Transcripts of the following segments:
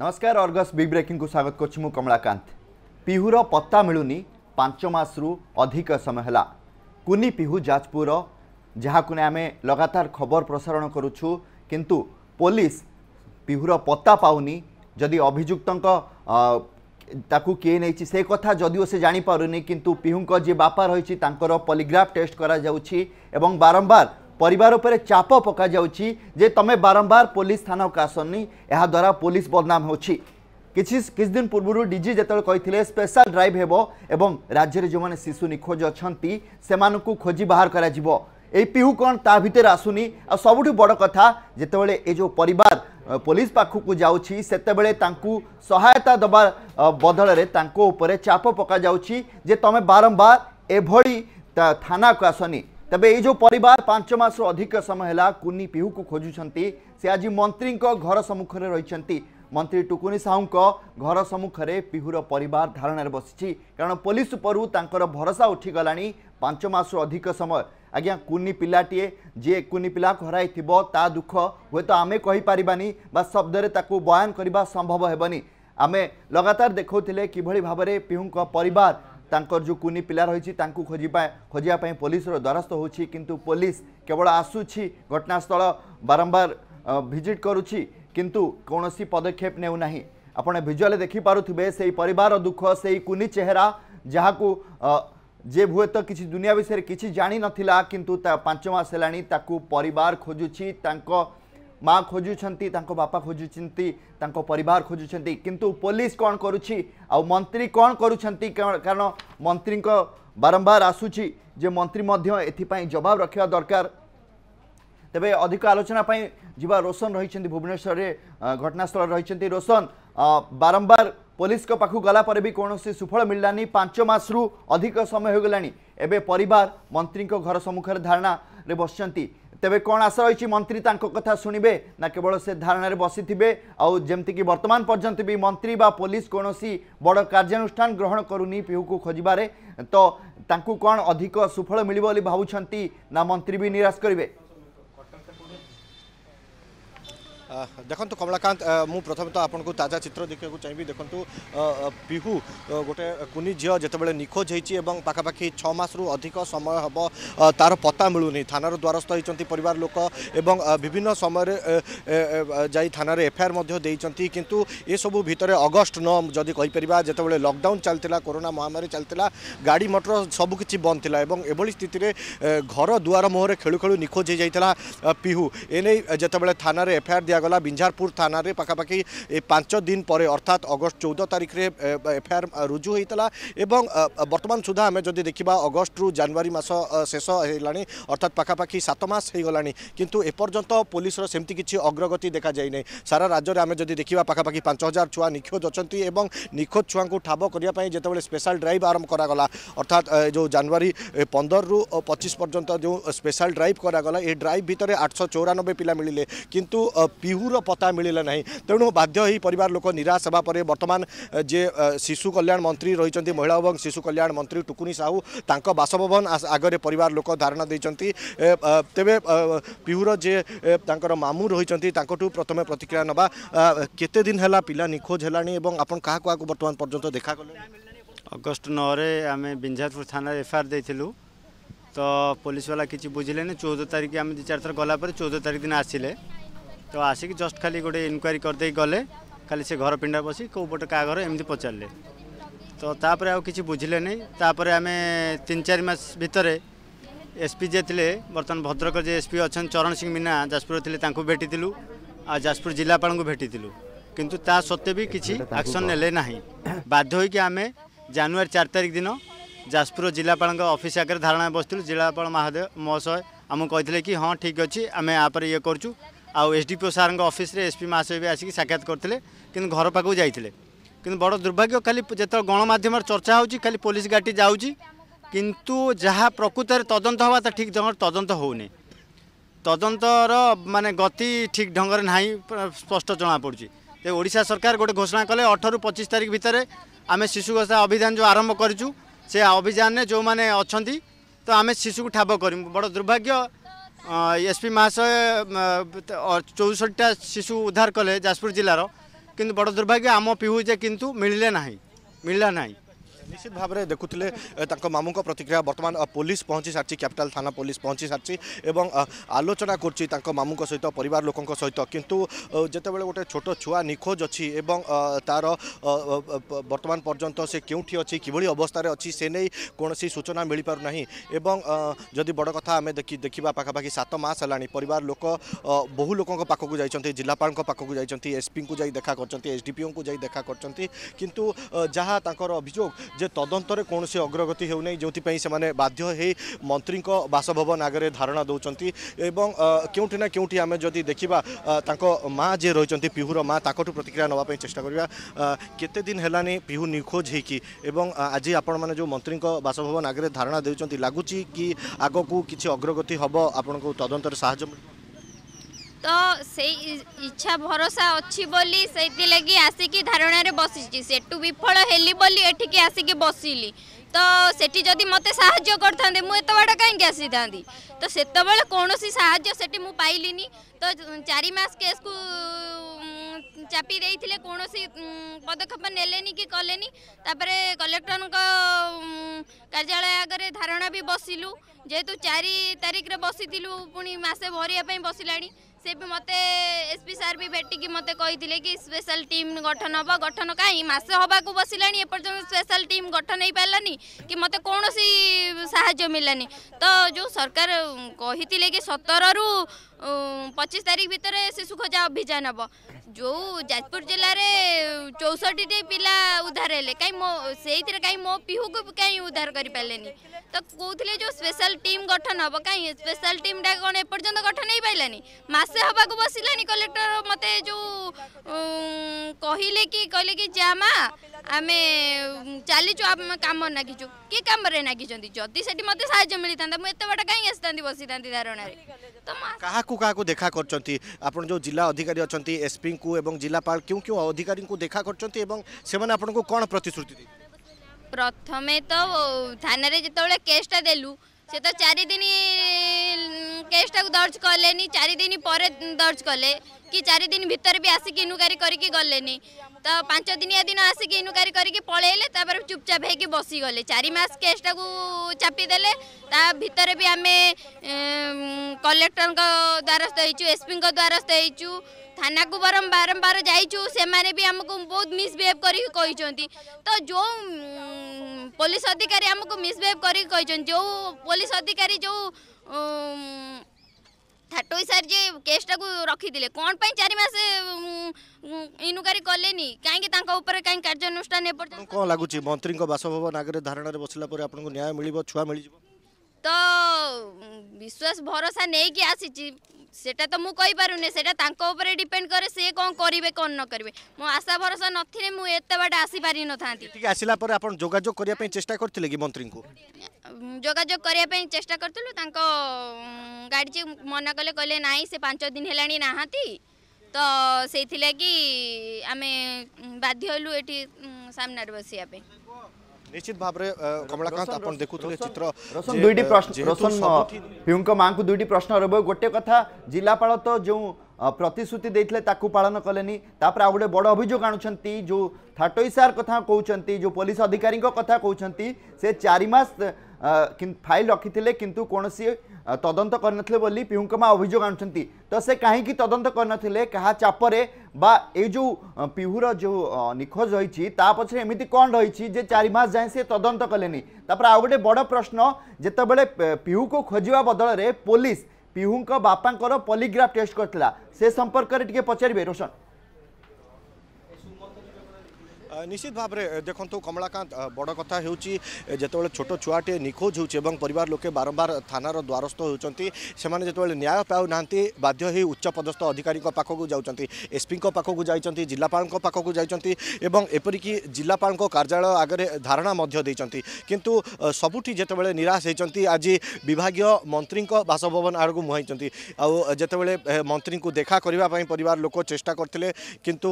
ନମସ୍କାର Argus big ବ୍ରେକିଂକୁ ସ୍ୱାଗତ କରୁଛି ମୁଁ କମଳାକାନ୍ତ ପିହୁର ପତ୍ତା ମିଳୁନି ପାଞ୍ଚ ମାସରୁ ଅଧିକ ସମୟ ହେଲା କୁନି ପିହୁ ଯାଜପୁରର ଯାହାକୁ ନେଇ ଆମେ ଲଗାତାର ଖବର ପ୍ରସାରଣ କରୁଛୁ କିନ୍ତୁ ପୋଲିସ ପିହୁର ପତ୍ତା ପାଉନି ଯଦି ଅଭିଯୁକ୍ତଙ୍କ ତାକୁ କିଏ ନେଇଛି ସେ କଥା ଯଦିଓ ସେ ଜାଣିପାରୁନି କିନ୍ତୁ ପିହୁଙ୍କ ଯିଏ ବାପା ରହିଛି ତାଙ୍କର ପଲିଗ୍ରାଫ ଟେଷ୍ଟ କରାଯାଉଛି ଏବଂ ବାରମ୍ବାର পরিবার উপরে চাপ পকা যাচ্ছি যে তুমি বারম্বার পুলিশ থানাকে আসনি এদ্বারা পুলিশ বদনাম হচ্ছে কিছু কিছুদিন পূর্বর ডিজি যেত স্পেশাল ড্রাইভ হব এবং রাজ্যের যে শিশু নিখোঁজ অনেক সে খোঁজি বাহার করা এই পিহু কণ তা ভিতরে আসুনি সবুঠু বড় কথা যেতবে এই যে পরিবার পুলিশ পাখক যাচ্ছি সেতবে তাঁকু সহায়তা দেবার বদলরে তাঁক উপরে চাপ পকা যাচ্ছি যে তুমি বারম্বার এভাবে থানাকে আসনি तबे ये जो परिवार पांच मस अधिक समय है कुनी पिहू को खोजुंट से आज मंत्री घर सम्मुखें रही मंत्री टुकुनी साहू घर सम्मुखें पिहूर पर धारण में बसी कारण पुलिस पर भरोसा उठीगला पांच मस अधिक समय आज्ञा कुनी पाटीए जी कुनी पा हर ता दुख हूँ तो आम कहीपरबानी शब्द से बयान करवा संभव हेनी होमें लगातार देखा कि भाव में पिहूं पर ତାଙ୍କର ଯେଉଁ କୁନି ପିଲା ରହିଛି ତାଙ୍କୁ ଖୋଜିବା ଖୋଜିବା ପାଇଁ ପୋଲିସର ଦ୍ୱାରସ୍ଥ ହେଉଛି କିନ୍ତୁ ପୋଲିସ କେବଳ ଆସୁଛି ଘଟଣାସ୍ଥଳ ବାରମ୍ବାର ଭିଜିଟ କରୁଛି କିନ୍ତୁ କୌଣସି ପଦକ୍ଷେପ ନେଉନାହିଁ ଆପଣ ଭିଜୁଆଲି ଦେଖିପାରୁଥିବେ ସେଇ ପରିବାର ଦୁଃଖ ସେଇ କୁନି ଚେହେରା ଯାହାକୁ ଯେ ହୁଏତ କିଛି ଦୁନିଆ ବିଷୟରେ କିଛି ଜାଣିନଥିଲା କିନ୍ତୁ ତା ପାଞ୍ଚ ମାସ ହେଲାଣି ତାକୁ ପରିବାର ଖୋଜୁଛି ତାଙ୍କ মা খোঁজুচ্ছেন তাঁর বাপা খোঁজুচ্ছেন তাঁর পরিবার খোঁজুচ্ছেন কিন্তু পুলিশ কণ করুছি আন্ত্রী কণ করুছেন কারণ মন্ত্রী বারম্বার আসুচি যে মন্ত্রী এথিপাই জবাব রাখা দরকার তবে অধিক আলোচনা পাই যা রোশন রয়েছেন ভুবনেশ্বরের ঘটনাস্থল রয়েছেন রোশন বারম্বার পুলিশ পাখু গলা পরে বি কৌশি সুফল মিলানি পাঁচ মাসরু অধিক সময় হয়ে গলা এবে পরিবার মন্ত্রী ঘর সম্মুখে ধারণার বসছেন তেবে কোণ আশা রয়েছে মন্ত্রী তাঁক কথা শুণবে না কেবল সে ধারণার বসিথিবে আমিকি বর্তমান পর্যন্ত বি মন্ত্রী বা পুলিশ কৌশি বড় কার্যানুষ্ঠান গ্রহণ করুনি পিহুকু খোঁজবার তো তাঁকু কোণ অধিক সুফল মিলব বলে ভাবুচ্ছেন না মন্ত্রী বি নিরাশ করবে ଦେଖନ୍ତୁ କମଳାକାନ୍ତ ମୁଁ ପ୍ରଥମେ ତ ଆପଣଙ୍କୁ ତାଜା ଚିତ୍ର ଦେଖିବାକୁ ଚାହିଁବି ଦେଖନ୍ତୁ ପିହୁ ଗୋଟେ କୁନି ଝିଅ ଯେତେବେଳେ ନିଖୋଜ ହେଇଛି ଏବଂ ପାଖାପାଖି ଛଅ ମାସରୁ ଅଧିକ ସମୟ ହେବ ତାର ପତ୍ତା ମିଳୁନି ଥାନାର ଦ୍ୱାରସ୍ଥ ହୋଇଛନ୍ତି ପରିବାର ଲୋକ ଏବଂ ବିଭିନ୍ନ ସମୟରେ ଯାଇ ଥାନାରେ ଏଫଆଇଆର୍ ମଧ୍ୟ ଦେଇଛନ୍ତି କିନ୍ତୁ ଏସବୁ ଭିତରେ ଅଗଷ୍ଟ ନଅ ଯଦି କହିପାରିବା ଯେତେବେଳେ ଲକଡାଉନ୍ ଚାଲିଥିଲା କରୋନା ମହାମାରୀ ଚାଲିଥିଲା ଗାଡ଼ି ମଟର ସବୁକିଛି ବନ୍ଦ ଥିଲା ଏବଂ ଏଭଳି ସ୍ଥିତିରେ ଘର ଦୁଆର ମୁହଁରେ ଖେଳୁ ଖେଳୁ ନିଖୋଜ ହୋଇଯାଇଥିଲା ପିହୁ ଏନେଇ ଯେତେବେଳେ ଥାନାରେ ଏଫଆଇଆର୍ ଦିଆ ଦେଖାଗଲା ବିଞ୍ଝାରପୁର ଥାନାରେ ପାଖାପାଖି ପାଞ୍ଚ ଦିନ ପରେ ଅର୍ଥାତ୍ ଅଗଷ୍ଟ ଚଉଦ ତାରିଖରେ ଏଫଆଇଆର୍ ରୁଜୁ ହୋଇଥିଲା ଏବଂ ବର୍ତ୍ତମାନ ସୁଦ୍ଧା ଆମେ ଯଦି ଦେଖିବା ଅଗଷ୍ଟରୁ ଜାନୁଆରୀ ମାସ ଶେଷ ହେଲାଣି ଅର୍ଥାତ୍ ପାଖାପାଖି ସାତ ମାସ ହୋଇଗଲାଣି କିନ୍ତୁ ଏପର୍ଯ୍ୟନ୍ତ ପୋଲିସର ସେମିତି କିଛି ଅଗ୍ରଗତି ଦେଖାଯାଇନାହିଁ ସାରା ରାଜ୍ୟରେ ଆମେ ଯଦି ଦେଖିବା ପାଖାପାଖି ପାଞ୍ଚ ହଜାର ଛୁଆ ନିଖୋଜ ଅଛନ୍ତି ଏବଂ ନିଖୋଜ ଛୁଆଙ୍କୁ ଠାବ କରିବା ପାଇଁ ଯେତେବେଳେ ସ୍ପେଶାଲ୍ ଡ୍ରାଇଭ୍ ଆରମ୍ଭ କରାଗଲା ଅର୍ଥାତ୍ ଯେଉଁ ଜାନୁଆରୀ ପନ୍ଦରରୁ ପଚିଶ ପର୍ଯ୍ୟନ୍ତ ଯେଉଁ ସ୍ପେଶାଲ୍ ଡ୍ରାଇଭ୍ କରାଗଲା ଏ ଡ୍ରାଇଭ୍ ଭିତରେ ଆଠଶହ ଚଉରାନବେ ପିଲା ମିଳିଲେ କିନ୍ତୁ ପି ବିହୁର ପତା ମିଳିଲା ନାହିଁ ତେଣୁ ବାଧ୍ୟ ହୋଇ ପରିବାର ଲୋକ ନିରାଶ ହେବା ପରେ ବର୍ତ୍ତମାନ ଯେ ଶିଶୁ କଲ୍ୟାଣ ମନ୍ତ୍ରୀ ରହିଛନ୍ତି ମହିଳା ଏବଂ ଶିଶୁ କଲ୍ୟାଣ ମନ୍ତ୍ରୀ ଟୁକୁନି ସାହୁ ତାଙ୍କ ବାସଭବନ ଆଗରେ ପରିବାର ଲୋକ ଧାରଣା ଦେଇଛନ୍ତି ତେବେ ପିହୁର ଯେ ତାଙ୍କର ମାମୁଁ ରହିଛନ୍ତି ତାଙ୍କଠୁ ପ୍ରଥମେ ପ୍ରତିକ୍ରିୟା ନେବା କେତେ ଦିନ ହେଲା ପିଲା ନିଖୋଜ ହେଲାଣି ଏବଂ ଆପଣ କାହା କାହାକୁ ବର୍ତ୍ତମାନ ପର୍ଯ୍ୟନ୍ତ ଦେଖାଗଲେ ଅଗଷ୍ଟ ନଅରେ ଆମେ ବିଞ୍ଜାରପୁର ଥାନାରେ ଏଫଆଇଆର୍ ଦେଇଥିଲୁ ତ ପୋଲିସବାଲା କିଛି ବୁଝିଲେନି ଚଉଦ ତାରିଖ ଆମେ ଦୁଇ ଚାରି ଥର ଗଲା ପରେ ଚଉଦ ତାରିଖ ଦିନ ଆସିଲେ ତ ଆସିକି ଜଷ୍ଟ ଖାଲି ଗୋଟେ ଇନକ୍ୱାରି କରିଦେଇ ଗଲେ ଖାଲି ସେ ଘର ପିଣ୍ଡା ବସି କେଉଁ ପଟେ କାହା ଘର ଏମିତି ପଚାରିଲେ ତ ତାପରେ ଆଉ କିଛି ବୁଝିଲେନି ତାପରେ ଆମେ ତିନି ଚାରି ମାସ ଭିତରେ ଏସ୍ପି ଯିଏ ଥିଲେ ବର୍ତ୍ତମାନ ଭଦ୍ରକ ଯେ ଏସ୍ପି ଅଛନ୍ତି ଚରଣ ସିଂ ମିନା ଯାଜପୁର ଥିଲେ ତାଙ୍କୁ ଭେଟିଥିଲୁ ଆଉ ଯାଜପୁର ଜିଲ୍ଲାପାଳଙ୍କୁ ଭେଟିଥିଲୁ କିନ୍ତୁ ତା ସତ୍ତ୍ୱେ ବି କିଛି ଆକ୍ସନ୍ ନେଲେ ନାହିଁ ବାଧ୍ୟ ହୋଇକି ଆମେ ଜାନୁଆରୀ ଚାରି ତାରିଖ ଦିନ ଯାଜପୁର ଜିଲ୍ଲାପାଳଙ୍କ ଅଫିସ୍ ଆଗରେ ଧାରଣା ବସିଥିଲୁ ଜିଲ୍ଲାପାଳ ମହାଦେବ ମହାଶୟ ଆମକୁ କହିଥିଲେ କି ହଁ ଠିକ୍ ଅଛି ଆମେ ୟା ପରେ ଇଏ କରୁଛୁ ଆଉ ଏସ୍ଡିପିଓ ସାର୍ଙ୍କ ଅଫିସରେ ଏସ୍ପି ମହାଶୟ ବି ଆସିକି ସାକ୍ଷାତ କରିଥିଲେ କିନ୍ତୁ ଘର ପାଖକୁ ଯାଇଥିଲେ କିନ୍ତୁ ବଡ଼ ଦୁର୍ଭାଗ୍ୟ ଖାଲି ଯେତେବେଳେ ଗଣମାଧ୍ୟମରେ ଚର୍ଚ୍ଚା ହେଉଛି ଖାଲି ପୋଲିସ ଗାଡ଼ି ଯାଉଛି କିନ୍ତୁ ଯାହା ପ୍ରକୃତରେ ତଦନ୍ତ ହେବା ତା ଠିକ୍ ଢଙ୍ଗରେ ତଦନ୍ତ ହେଉନି ତଦନ୍ତର ମାନେ ଗତି ଠିକ୍ ଢଙ୍ଗରେ ନାହିଁ ସ୍ପଷ୍ଟ ଜଣାପଡ଼ୁଛି ଯେ ଓଡ଼ିଶା ସରକାର ଗୋଟେ ଘୋଷଣା କଲେ ଅଠରରୁ ପଚିଶ ତାରିଖ ଭିତରେ ଆମେ ଶିଶୁ ଘୋଷା ଅଭିଯାନ ଯେଉଁ ଆରମ୍ଭ କରିଛୁ ସେ ଅଭିଯାନରେ ଯେଉଁମାନେ ଅଛନ୍ତି ତ ଆମେ ଶିଶୁକୁ ଠାବ କରିବୁ ବଡ଼ ଦୁର୍ଭାଗ୍ୟ एसपी महाशय चौष्टा शिशु उद्धार कले जापुर जिलार कि बड़ दुर्भाग्य आम पिहुजे कि मिलने ना मिलला ना নিশ্চিত ভাবে দেখুলে তাঁর মামুঙ্ প্রতিক্রিয়া বর্তমান পুলিশ পৌঁছি সারি ক্যাপিটাল থানা পুলিশ পৌঁছি সারি এবং আলোচনা করছি তাঁর মামুঙ্ সহ পরিবার লোক সহ কিন্তু যেতবে গোটে ছোট ছুয়া নিখোজ অছি এবং তার বর্তমান পর্যন্ত সে কেউঠি অছি কিভাবে অবস্থায় অছি সে নেই কোণী সূচনা মিলিপারু না এবং যদি বড় কথা আমি দেখি দেখা পাখাপাখি সাত মাস হল পরিবার লোক বহু লোক পাখক যাই জেলাপাল পাখক যাই এসপি কু যাই দেখা করছেন এসডিপিও যাই দেখা করছেন কিন্তু যা তাঁর অভিযোগ যে তদন্তরে কৌশি অগ্রগতি হেউ হেউনাই যেপাই সে বাধ্য হয়ে মন্ত্রী বাসভবন আগে ধারণা দৌঁচ এবং কেউটি না কেউটি আমি যদি দেখা তাঁক মা যে রয়েছেন পিহুর মা তাঁকু প্রতিক্রিয়া নেওয়া চেষ্টা করা কেতে দিন হলানি পিহু নিখোজ হয়েকি এবং আজ আপন মানে যে মন্ত্রী বাসভবন আগে ধারণা দেছেন লাগুচি কি আগকু কিছু অগ্রগতি হব আপনার তদন্তরে সাহায্য তো সেই ইচ্ছা ভরসা অছি বলি সেইতি লাগি সেইলাগি আসিকি ধারণারে বসিছি সেটু বিফল হেলি বলি এঠি কি আসি কি বসিলি তো সেটি যদি মতে সাহায্য করতে মু এত বড় কি আসি থাকে তো সেতবে কোনসি সাহায্য সেটি মু পাইলি নি তো চারি মাস কেস কু চাপি দিয়ে কোনসি পদক্ষেপ নেলেনি কি কলেনি তাপরে কলেক্টর কার্যালয় আগরে ধারণা বি বসিলু যেহেতু চারি তারিখরে বসিলু পুনি মাসে ভরিয়া পাই বসিলা ସେ ବି ମୋତେ ଏସ୍ ପି ସାର୍ ବି ଭେଟିକି ମୋତେ କହିଥିଲେ କି ସ୍ପେଶାଲ ଟିମ୍ ଗଠନ ହେବ ଗଠନ କାହିଁ ମାସେ ହେବାକୁ ବସିଲାଣି ଏପର୍ଯ୍ୟନ୍ତ ସ୍ପେଶାଲ ଟିମ୍ ଗଠନ ହେଇପାରିଲାନି କି ମୋତେ କୌଣସି ସାହାଯ୍ୟ ମିଳିଲାନି ତ ଯେଉଁ ସରକାର କହିଥିଲେ କି ସତରରୁ ପଚିଶ ତାରିଖ ଭିତରେ ଶିଶୁ ଖୋଜା ଅଭିଯାନ ହେବ जो जाजपुर जिले में चौसठ पिला उधार है कहीं मो से कहीं मो पीहू को कहीं उधार कर पारे तो कौले जो स्पेशल टीम गठन हम कहीं स्पेशल टीम टा कौन एपर्त गठन हो पारानी मसे हवाक बसलानी कलेक्टर मत जो कहले कि कहले कि जा आम चलीचु आम कम नागिचु कि कम नागिंट जदि से मत सा मिलता मुझे बड़ा कहीं बसी धारणा तो क्या क्या देखा कर जिला अधिकारी अच्छा एसपी এবং জিলাপাল কেউ কেউ অধিকারী দেখা করছেন এবং সে আপনার কোণ প্রতিশ্রুতি প্রথমে তো থানার যেতবে কেসটা দেলু সে তো চারিদিন কেসটা দর্জ কলেনি চারিদিন পরে দর্জ কলে কি চারিদিন ভিতরে বি আসিকি ইনুকারি করিকি গলেনি তো পাঁচ দিনিয়া দিন আসিকি ইনুকারি করিকি পলাইলে তারপরে চুপচাপ হয়েকি বসিগলে চারি মাস কেসটা চাপি দেলে তা ভিতরে বি আমি কলেক্টর দ্বারস্থ হয়েছু এসপি দ্বারস্থ হয়েছু থানাকু বরং বারম্বার যাইছু সেমানে বি আমাকে বহুত মিসবিহেভ করি কইছন্তি তো যো পুলিশ অধিকারী আমাকে মিসবিহেভ করি কইছন্তি যো পুলিশ অধিকারী যো ଥାଟୋଇ ସାର୍ ଯେ କେସ୍ଟାକୁ ରଖିଥିଲେ କ'ଣ ପାଇଁ ଚାରି ମାସ ଇନକ୍ୱାରୀ କଲେନି କାହିଁକି ତାଙ୍କ ଉପରେ କାହିଁକି କାର୍ଯ୍ୟାନୁଷ୍ଠାନ ଏପର୍ଯ୍ୟନ୍ତ କ'ଣ ଲାଗୁଛି ମନ୍ତ୍ରୀଙ୍କ ବାସଭବନ ଆଗରେ ଧାରଣାରେ ବସିଲା ପରେ ଆପଣଙ୍କୁ ନ୍ୟାୟ ମିଳିବ ଛୁଆ ମିଳିଯିବ तो विश्वास भरोसा नहीं कि आसी सेटा तो मुझे पारे से डिपेंड करे से कौन करेंगे कौन न करेंगे मो आशा भरोसा नए मुझे बाट आसी पारि ना आसापर आप जोजोग करने चेस्ट करते कि मंत्री को जोजोग करने चेस्ट करूँ तक गाड़ी जी मना कले कह ना से पांच दिन है तो से लगी आम बाध्यलु ये सामनारे बसापी निश्चित भाव में कमलाकांत आप देखुले चित्र दुईटी प्रश्न रोशन प्यूं माँ को दुईटी प्रश्न रोब गोटे कथा जिलापा तो जो प्रतिश्रुति देते पालन कले तापर आ बड़ अभियोग आणुंट जो थाटोई सार कथा कहते जो पुलिस अधिकारी कथा कहते से चारिमास फाइल रखी थे कौन तदंत कर पिहुकमा अभोग आ तो से कहीं तदंत कर क्या चापे बा जो निखोज रही पचर एमती कौन रही चारिमास जाए सी तदंत कले आउ गोटे बड़ प्रश्न जितेबाला पीहू को खोजा बदल पुलिस पीहूं बापा पलिग्राफ टेस्ट कर संपर्क में टे पचारे रोशन নিশ্চিত ভাবে দেখুন কমলাকান্ত বড় কথা হচ্ছে যেতবে ছোট ছুয়াটি নিখোঁজ হচ্ছে এবং পরিবার লোকে বারম্বার থানার দ্বারস্থ হচ্ছেন সে যেতবে ন্যায় পাও না বাধ্য হয়ে উচ্চপদস্থ অধিকারী পাখক যাচ্ছেন এসপি পাখক যাইছেন জেলাপাল পাখক যাইছেন এবং এপরিকি জেলাপাল কার্যালয় আগে ধারণা দিয়েছেন কিন্তু সবুঠি যেতবে নিরাশ হয়েছেন আজ বিভাগীয় মন্ত্রী বাসভবন আড়ক মুহাইছেন আতবে মন্ত্রী দেখা করা পরিবার লোক চেষ্টা করলে কিন্তু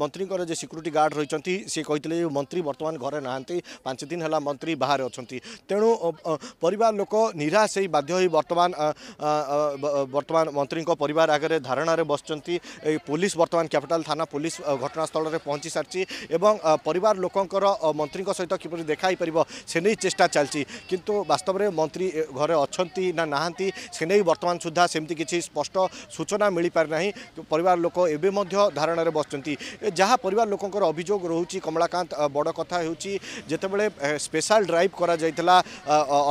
মন্ত্রীর যে সিকুরিটি গার্ড রয়েছেন ରହିଛି ସେ କହିଥିଲେ ଯେ ମନ୍ତ୍ରୀ ବର୍ତ୍ତମାନ ଘରେ ନାହାନ୍ତି ପାଞ୍ଚ ଦିନ ହେଲା ମନ୍ତ୍ରୀ ବାହାରେ ଅଛନ୍ତି ତେଣୁ ପରିବାର ଲୋକ ନିରାଶ ହେଇ ବାଧ୍ୟ ହୋଇ ବର୍ତ୍ତମାନ ବର୍ତ୍ତମାନ ମନ୍ତ୍ରୀଙ୍କ ପରିବାର ଆଗରେ ଧାରଣାରେ ବସିଛନ୍ତି ପୋଲିସ ବର୍ତ୍ତମାନ କ୍ୟାପିଟାଲ ଥାନା ପୋଲିସ ଘଟଣାସ୍ଥଳରେ ପହଞ୍ଚି ସାରିଛି ଏବଂ ପରିବାର ଲୋକଙ୍କର ମନ୍ତ୍ରୀଙ୍କ ସହିତ କିପରି ଦେଖା ହେଇପାରିବ ସେ ନେଇ চেষ্টা চালছি কিন্তু বাস্তবরে মন্ত্রী ঘরে অনেক না না সে নেই বর্তমান সুদ্ধা সেমতি কিছু স্পষ্ট সূচনা মিপারি না পরিবার লোক এবে ধারণার বসছেন ଯାହା ପରିବାର ଲୋକଙ୍କର ଅଭିଯୋଗ রয়েছে কমলাকান্ত বড় কথা হচ্ছে যেতবে স্পেশাল ড্রাইভ করা যাই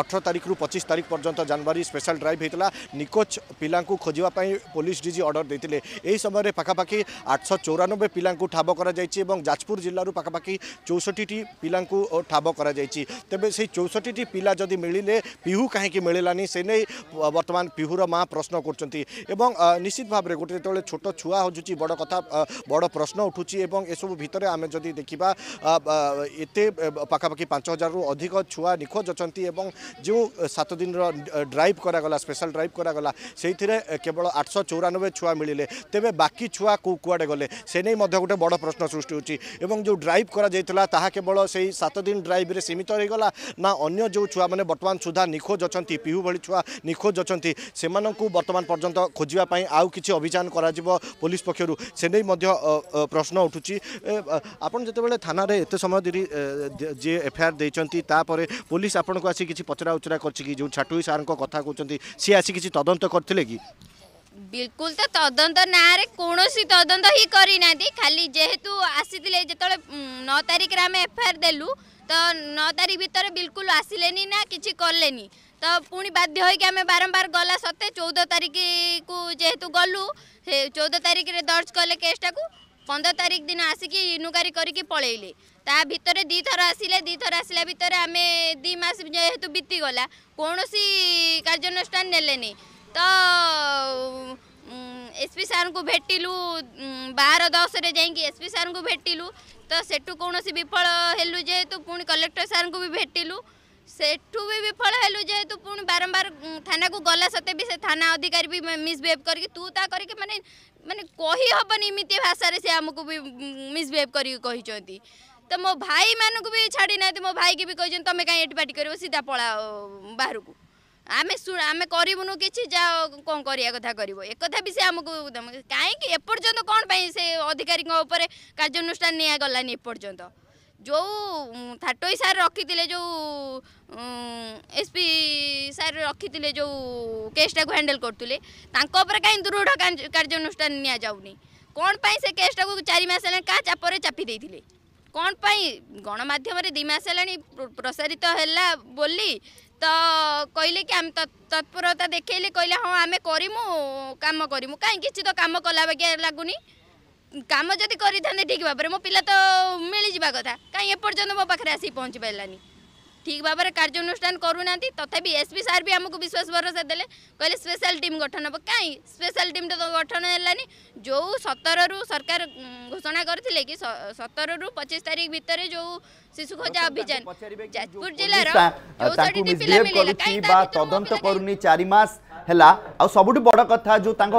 অঠর তারিখ রু পঁচিশ তারিখ পর্যন্ত জানুয়ারি স্পেশাল ড্রাইভ হয়েছিল নিখোজ পিলা খোঁজা পুলিশ ডিজি অর্ডর দিয়ে এই সময় পাখাপাখি আটশো চৌরানবে পিলা ঠাব করা যাই এবং যাজপুর জেলার পাখাপাখি চৌষঠিটি পিলা ঠাব করা যাই তবে সেই চৌষঠিটি পিলা যদি মিলে পিহু কাহি মিলানি সে নিয়ে বর্তমান পিহুর মা প্রশ্ন করছেন এবং নিশ্চিত ভাবে গোটে যেত ছোট ছুয়া হজুছি বড় কথা বড় প্রশ্ন উঠুছি এবং এসব ভিতরে আমি যদি যদি ଦେଖିବା ଏତେ ପାଖାପାଖି ପାଞ୍ଚ ହଜାରରୁ ଅଧିକ ଛୁଆ ନିଖୋଜ ଅଛନ୍ତି ଏବଂ ଯେଉଁ ସାତ ଦିନର ଡ୍ରାଇଭ୍ କରାଗଲା ସ୍ପେଶାଲ୍ ଡ୍ରାଇଭ୍ କରାଗଲା ସେଇଥିରେ କେବଳ ଆଠଶହ ଚଉରାନବେ ଛୁଆ ମିଳିଲେ ତେବେ ବାକି ଛୁଆ କେଉଁ କୁଆଡ଼େ ଗଲେ ସେ ନେଇ ମଧ୍ୟ ଗୋଟେ ବଡ଼ ପ୍ରଶ୍ନ ସୃଷ୍ଟି ହେଉଛି ଏବଂ ଯେଉଁ ଡ୍ରାଇଭ୍ କରାଯାଇଥିଲା ତାହା କେବଳ ସେଇ ସାତ ଦିନ ଡ୍ରାଇଭ୍ରେ ସୀମିତ ହୋଇଗଲା ନା ଅନ୍ୟ ଯେଉଁ ଛୁଆମାନେ ବର୍ତ୍ତମାନ ସୁଦ୍ଧା ନିଖୋଜ ଅଛନ୍ତି ପିହୁ ଭଳି ଛୁଆ ନିଖୋଜ ଅଛନ୍ତି ସେମାନଙ୍କୁ ବର୍ତ୍ତମାନ ପର୍ଯ୍ୟନ୍ତ ଖୋଜିବା ପାଇଁ ଆଉ କିଛି ଅଭିଯାନ କରାଯିବ ପୋଲିସ ପକ୍ଷରୁ ସେ ନେଇ ମଧ୍ୟ ପ୍ରଶ୍ନ ଉଠୁଛି ଆପଣ যেতবে থানার এত সময় ধরি যে এফআইআর দিয়েছেন তাপরে পুলিশ আপনার আসি কিছু পচরা উচরা করছে কি যে ছাটুই সার কথা কুমার সি আসি কিছু তদন্ত করলে কি ବିଲକୁଲ ତ ତଦନ୍ତ ନାଁରେ କୌଣସି ତଦନ୍ତ ହିଁ କରିନାହାନ୍ତି ଖାଲି ଯେହେତୁ ଆସିଥିଲେ ଯେତେବେଳେ ନଅ ତାରିଖରେ ଆମେ ଏଫଆଇଆର୍ ଦେଲୁ ତ ନଅ ତାରିଖ ଭିତରେ ବିଲକୁଲ ଆସିଲେନି ନା କିଛି କଲେନି ତ ପୁଣି ବାଧ୍ୟ ହୋଇକି ଆମେ ବାରମ୍ବାର ଗଲା ସତ୍ତ୍ୱେ ଚଉଦ ତାରିଖକୁ ଯେହେତୁ ଗଲୁ ସେ ଚଉଦ ତାରିଖରେ ଦର୍ଜ କଲେ କେସ୍ଟାକୁ ପନ୍ଦର ତାରିଖ ଦିନ ଆସିକି ଇନୁକାରୀ କରିକି ପଳେଇଲେ ତା ଭିତରେ ଦୁଇଥର ଆସିଲେ ଦୁଇଥର ଆସିଲା ଭିତରେ ଆମେ ଦୁଇ ମାସ ଯେହେତୁ ବିତିଗଲା କୌଣସି କାର୍ଯ୍ୟାନୁଷ୍ଠାନ ନେଲେନି ତ ଏସ୍ପି ସାର୍ଙ୍କୁ ଭେଟିଲୁ ବାର ଦଶରେ ଯାଇକି ଏସ୍ପି ସାର୍ଙ୍କୁ ଭେଟିଲୁ ତ ସେଠୁ କୌଣସି ବିଫଳ ହେଲୁ ଯେହେତୁ ପୁଣି କଲେକ୍ଟର ସାର୍ଙ୍କୁ ବି ଭେଟିଲୁ ସେଠୁ ବି ବିଫଳ ହେଲୁ ଯେହେତୁ ପୁଣି ବାରମ୍ବାର ଥାନାକୁ ଗଲା ସତ୍ତ୍ୱେ ବି ସେ ଥାନା ଅଧିକାରୀ ବି ମିସବିହେଭ୍ କରିକି ତୁ ତା କରିକି ମାନେ ମାନେ କହିହେବନି ଏମିତି ଭାଷାରେ ସେ ଆମକୁ ବି ମିସବିହେଭ୍ କରିକି କହିଛନ୍ତି ତ ମୋ ଭାଇମାନଙ୍କୁ ବି ଛାଡ଼ି ନାହାନ୍ତି ମୋ ଭାଇକି ବି କହିଛନ୍ତି ତମେ କାହିଁ ଏଠି ପାଟି କରିବ ସିଧା ପଳାଅ ବାହାରକୁ ଆମେ ଆମେ କରିବୁନୁ କିଛି ଯାହା କ'ଣ କରିବା କଥା କରିବ ଏକଥା ବି ସେ ଆମକୁ କାହିଁକି ଏପର୍ଯ୍ୟନ୍ତ କ'ଣ ପାଇଁ ସେ ଅଧିକାରୀଙ୍କ ଉପରେ କାର୍ଯ୍ୟାନୁଷ୍ଠାନ ନିଆଗଲାନି ଏପର୍ଯ୍ୟନ୍ତ ଯେଉଁ ଥାଟୋଇ ସାର୍ ରଖିଥିଲେ ଯେଉଁ ଏସ୍ପି ସାର୍ ରଖିଥିଲେ ଯେଉଁ କେସ୍ଟାକୁ ହ୍ୟାଣ୍ଡେଲ୍ କରୁଥିଲେ ତାଙ୍କ ଉପରେ କାହିଁ ଦୃଢ଼ କାର୍ଯ୍ୟାନୁଷ୍ଠାନ ନିଆଯାଉନି କ'ଣ ପାଇଁ ସେ କେସ୍ଟାକୁ ଚାରି ମାସ ହେଲାଣି କାହା ଚାପରେ ଚାପି ଦେଇଥିଲେ କ'ଣ ପାଇଁ ଗଣମାଧ୍ୟମରେ ଦୁଇ ମାସ ହେଲାଣି ପ୍ରସାରିତ ହେଲା ବୋଲି ତ କହିଲେ କି ଆମେ ତତ୍ପରତା ଦେଖେଇଲେ କହିଲେ ହଁ ଆମେ କରିମୁ କାମ କରିମୁ କାହିଁ କିଛି ତ କାମ କଲା ବାଗିଆ ଲାଗୁନି কাম যদি করে ঠিক ভাবে মো পিলা তো মিলিযা কথা কাই এপর্যন্ত মো পাখে আসি পৌঁছি পারানি ঠিক ভাবে কার্যানুষ্ঠান করু না তথাপি এসপি সার বি আমি বিশ্বাস ভরসা দেলে কে স্পেশাল টিম গঠন হব কাই স্পেশাল টিমটা তো গঠন হলানি যে সতরু সরকার ঘোষণা করে কি সতরু পঁচিশ তারিখ ভিতরে যে শিশু খোঁজা অভিযান যাজপুর জেলার চৌষঠিটি পিলা মিলিলা তদন্ত করুনি চারি মাস হেলা আউ সবুঠু বড় কথা যে তাঙ্ক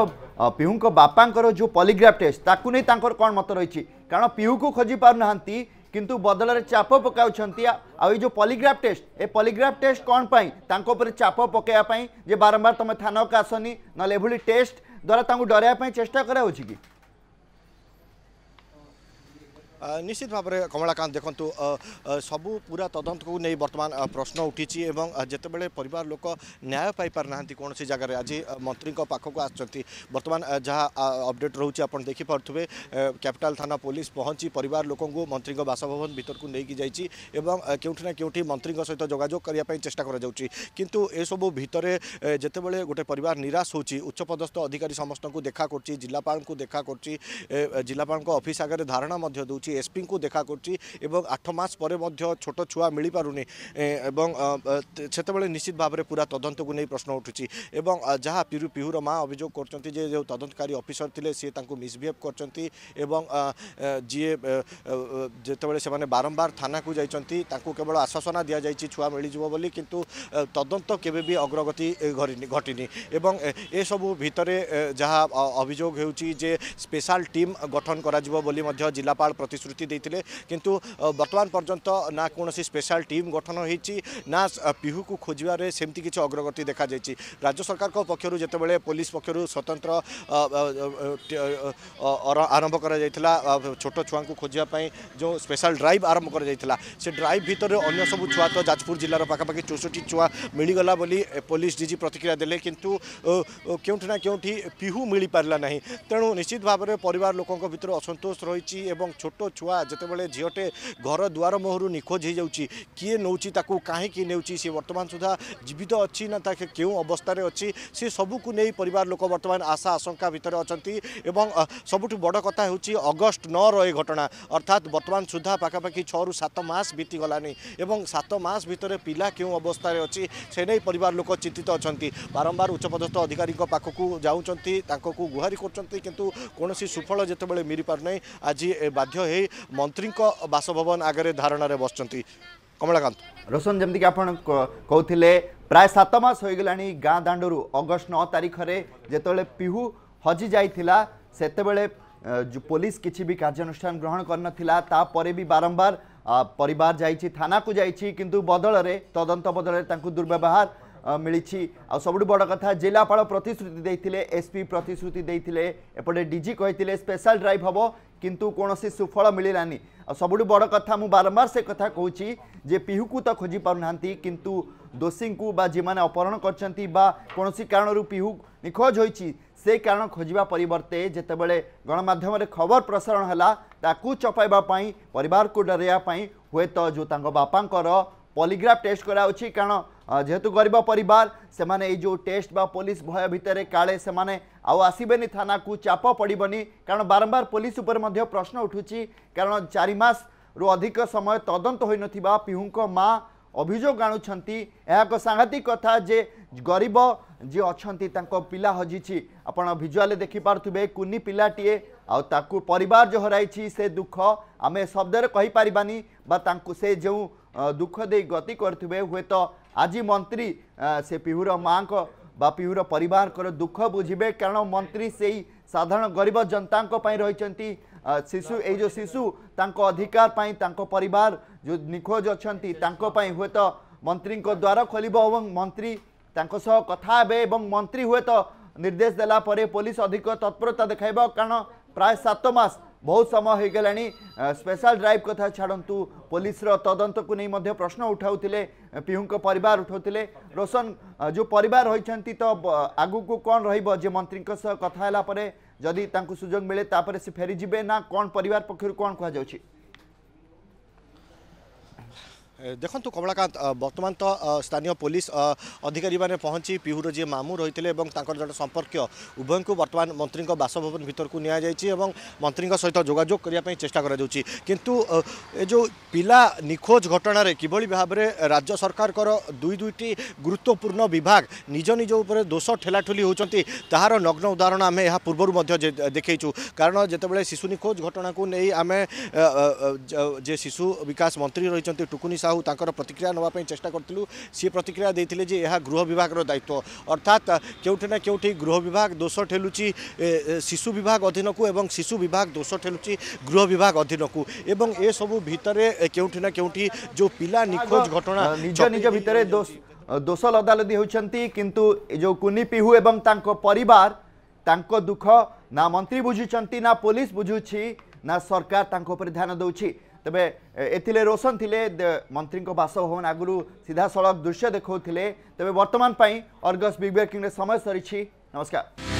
ପିହୁଙ୍କ ବାପାଙ୍କର ଯେଉଁ ପଲିଗ୍ରାଫ ଟେଷ୍ଟ ତାକୁ ନେଇ ତାଙ୍କର କ'ଣ ମତ ରହିଛି କାରଣ ପିହୁକୁ ଖୋଜି ପାରୁନାହାନ୍ତି କିନ୍ତୁ ବଦଳରେ ଚାପ ପକାଉଛନ୍ତି ଆଉ ଏଇ ଯେଉଁ ପଲିଗ୍ରାଫ ଟେଷ୍ଟ ଏ ପଲିଗ୍ରାଫ ଟେଷ୍ଟ କ'ଣ ପାଇଁ ତାଙ୍କ ଉପରେ ଚାପ ପକାଇବା ପାଇଁ ଯେ ବାରମ୍ବାର ତୁମେ ଥାନାକୁ ଆସନି ନହେଲେ ଏଭଳି ଟେଷ୍ଟ ଦ୍ୱାରା ତାଙ୍କୁ ଡରାଇବା ପାଇଁ ଚେଷ୍ଟା କରାହେଉଛି କି निश्चित भाव में कमलाकांत देखु सब पूरा तदंत को नहीं बर्तमान प्रश्न उठी जिते बड़े पर लोक न्याय पाईना कौन सी जगार आज मंत्री पाखक आर्तमान जहाँ अबडेट रोचे आप देखिपे कैपिटाल थाना पुलिस पहुंची पर लोक मंत्री बासभवन भितर को लेकिन जाइंटी के मंत्री सहित जोजोग करने चेस्ट करूँ सबू भितर जिते बड़े गोटे पर निराश हो उच्चपदस्थ अधिकारी समस्त को देखा कर जिलापा देखा कर जिलापा अफिस् आगे धारणा दूसरी এসপিঙ্কু দেখা করছি এবং আঠ মাস পরে মধ্য ছোট ছুয়া মিলিপারুনি এবং সেতবে নিশ্চিত ভাবে পুরা তদন্তকু নিয়ে প্রশ্ন উঠুছি এবং যা পিহু পিহুর মা অভিযোগ করছেন যে যে তদন্তকারী অফিসর লে সি তাঁকু মিসবিহেভ করছেন এবং যেতবে সে বারম্বার থানাকু যাইছেন তাঁকু কেবল আশ্বাসনা দিয়া যাই ছুয়া মিলিযোগ বলে কিন্তু তদন্ত কেবে বি অগ্রগতি ঘটিনি এবং এসব ভিতরে যা অভিযোগ হচ্ছে যে স্পেশাল টিম গঠন করা বলে জেলাপাল প্রতি प्रतिश्रुति किंतु बर्तमान पर्यंत ना कौन स्पेशल टीम गठन हो पिहू को खोजार सेमती किसी अग्रगति देखा जा राज्य सरकार पक्षर जितेबाला पुलिस पक्षर स्वतंत्र आरंभ कर छोट छुआ खोजापी जो स्पेशल ड्राइव आरंभ कर ड्राइव भितर अगर सब छुआ तो जाजपुर जिलार पाखापाखि चौष्टि छुआ मिलगला पुलिस डी प्रतिक्रिया दे कि क्योंठ ना पिहू मिल पारा ना तेणु निश्चित भाव में पर लोक असंतोष रही छोट ছুয়া যেতবে ঝিওটে ঘর দুয়ার মোহরু নিখোঁজ হয়ে যাচ্ছি কি নেছি তাকে কী নেছি সে বর্তমান সুদ্ধা জীবিত অছি না তাকে কেউ অবস্থায় অছি সে সবুকু নেই পরিবার লোক বর্তমান আশা আশঙ্কা ভিতরে অনেক এবং সবুঠু বড় কথা হচ্ছে অগস্ট নর এ ঘটনা অর্থাৎ বর্তমান সুদ্ধা পাখাপাখি ছু সাত মাস বিতিগলানি এবং সাত মাস ভিতরে পিলা কেউ অবস্থায় অছি সে নেই পরিবার লোক চিন্তিত অনেক বারম্বার উচ্চপদস্থ অধিকারী পাখক যাচ্ছেন তাঁকু গুহারি করছেন কিন্তু কোণী সুফল যেতবে মিপার না আজ বাধ্য হয়ে মন্ত্রীঙ্ক বাসভবন আগে ধারণার বসছেন কমলাকান্ত রোশন যেমি আপনার কৌলে প্রায় সাত মাস হয়ে গলা গাঁ দাণ্ডর অগস্ট ন তারিখে যেতবে পিহু হজি যাই সেতবে পুলিশ কিছু বি কার্যানুষ্ঠান গ্রহণ করে তাপরে বি বারম্বার পরিবার যাই থানা যাই কিন্তু বদলরে তদন্ত বদলরে তাঁর দুর্ব্যবহার ମିଳିଛି ଆଉ ସବୁଠୁ ବଡ଼ କଥା ଜିଲ୍ଲାପାଳ ପ୍ରତିଶ୍ରୁତି ଦେଇଥିଲେ ଏସ୍ପି ପ୍ରତିଶ୍ରୁତି ଦେଇଥିଲେ ଏପଟେ ଡିଜି କହିଥିଲେ ସ୍ପେଶାଲ୍ ଡ୍ରାଇଭ୍ ହେବ କିନ୍ତୁ କୌଣସି ସୁଫଳ ମିଳିଲାନି ଆଉ ସବୁଠୁ ବଡ଼ କଥା ମୁଁ ବାରମ୍ବାର ସେ କଥା କହୁଛି ଯେ ପିହୁକୁ ତ ଖୋଜି ପାରୁନାହାନ୍ତି କିନ୍ତୁ ଦୋଷୀଙ୍କୁ ବା ଯେଉଁମାନେ ଅପହରଣ କରିଛନ୍ତି ବା କୌଣସି କାରଣରୁ ପିହୁ ନିଖୋଜ ହୋଇଛି ସେ କାରଣ ଖୋଜିବା ପରିବର୍ତ୍ତେ ଯେତେବେଳେ ଗଣମାଧ୍ୟମରେ ଖବର ପ୍ରସାରଣ ହେଲା ତାକୁ ଚପାଇବା ପାଇଁ ପରିବାରକୁ ଡରେଇବା ପାଇଁ ହୁଏତ ଯେଉଁ ତାଙ୍କ ବାପାଙ୍କର ପଲିଗ୍ରାଫ ଟେଷ୍ଟ କରାଯାଉଛି କାରଣ যেহেতু গরিব পরিবার সেমানে এই যে টেস্ট বা পুলিশ ভয় ভিতরে কালে সেমানে আসবেনি থানাকু চাপ পড়বনি কারণ বারম্বার পুলিশ উপরে মধ্য প্রশ্ন উঠুছি কারণ চারি মাস রু অধিক সময় তদন্ত হয়ে নথিবা পিহুঙ্ক মা অভিযোগ আনুছন্তি ଏହା ଏକ ସାଂଘାତିକ କଥା ଯେ ଗରିବ ଯିଏ ଅଛନ୍ତି ତାଙ୍କ ପିଲା ହଜିଛି ଆପଣ ଭିଜୁଆଲି ଦେଖିପାରୁଥିବେ କୁନି ପିଲାଟିଏ ଆଉ ତାକୁ ପରିବାର ଯେଉଁ ହରାଇଛି ସେ ଦୁଃଖ ଆମେ ଶବ୍ଦରେ କହିପାରିବାନି ବା ତାଙ୍କୁ ସେ ଯେଉଁ ଦୁଃଖ ଦେଇ ଗତି କରୁଥିବେ ହୁଏତ आज मन्त्री से पिहु मािहु परिवारको दुख बुझि कारण मन्त्री सही साधारण गरीब जनता पनि रहिु यही शिशु त अधिकारपार जो निखोज अहिले तपाईँ हामी मन्त्रीको द्वार खोलिम् मन्त्री एवं मन्त्री हेत निर्देश देला परे पुलिस अधिक तत्परता देखाइब कारण प्रायः सतमास बहु समय हु स्पेशल ड्राइव कथा छाडन्तु पोलिस र तदको नै प्रश्न उठाउँदै पिहु परिवार उठाउँदै रोशन जो परिवार रह आगको कन् र जो मन्त्री कथाहेलापि त सुजोग मिले त फेरी जे नार पक्ष कहाँउँछ দেখুন কমলাকান্ত বর্তমান তো স্থানীয় পুলিশ অধিকারী মানে পৌঁছি পিহুর যে মামু রয়েছে এবং তাঁর জন সম্পর্কীয় উভয়ঙ্ বর্তমান মন্ত্রী বাসভবন ভিতরক নিয়ে যাই এবং মন্ত্রী সহ যোগাযোগ করা চেষ্টা করা যাচ্ছে কিন্তু এ যে পিলা নিখোজ ঘটনার কিভাবে ভাবে রাজ্য সরকারকর দুই দুইটি গুরুত্বপূর্ণ বিভাগ নিজ নিজ উপরে দোষ ঠেলাঠুলি হচ্ছেন তাহার নগ্ন উদাহরণ আমি এর পূর্ব দেখেছু কারণ যেতবে শিশু নিখোজ ঘটনা আমি যে শিশু বিকাশ মন্ত্রী রয়েছেন টুকুনি সাহু साहूर प्रतिक्रिया नाप चेषा करूँ सी प्रतिक्रिया गृह विभाग दायित्व अर्थात क्योंठना के गृह विभाग दोष ठेलुँ शिशु विभाग अधीन को एवं शिशु विभाग दोष ठेलुँ गृह विभाग अधीन को सबू भितर क्योंठना के जो पिला निखोज घटना दोष लदालदी होती किंतु जो कुनी पिहू एवं तांक परिवार तांको दुख ना मंत्री बुझुचंती ना पुलिस बुझुच्छी ना सरकार तांको ध्यान दौर ତେବେ ଏଥିଲେ ରୋଶନ ଥିଲେ ମନ୍ତ୍ରୀଙ୍କ ବାସଭବନ ଆଗରୁ ସିଧାସଳଖ ଦୃଶ୍ୟ ଦେଖାଉଥିଲେ ତେବେ ବର୍ତ୍ତମାନ ପାଇଁ ଅର୍ଗସ୍ ବିଗ୍ ବ୍ରେକିଂରେ ସମୟ ସରିଛି ନମସ୍କାର